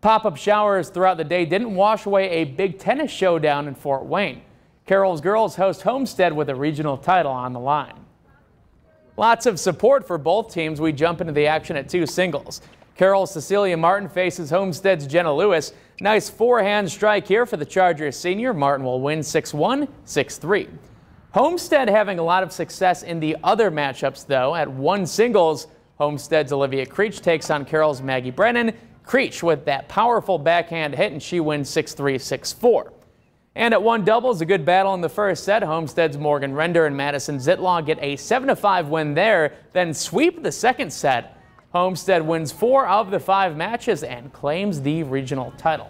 Pop-up showers throughout the day didn't wash away a big tennis showdown in Fort Wayne. Carroll's girls host Homestead with a regional title on the line. Lots of support for both teams. We jump into the action at two singles. Carroll's Cecilia Martin faces Homestead's Jenna Lewis. Nice forehand strike here for the Chargers senior. Martin will win 6-1, 6-3. Homestead having a lot of success in the other matchups, though. At one singles, Homestead's Olivia Creech takes on Carroll's Maggie Brennan. Creech with that powerful backhand hit, and she wins 6-3, 6-4. And at one doubles, a good battle in the first set. Homestead's Morgan Render and Madison Zitlaw get a 7-5 win there, then sweep the second set. Homestead wins four of the five matches and claims the regional title.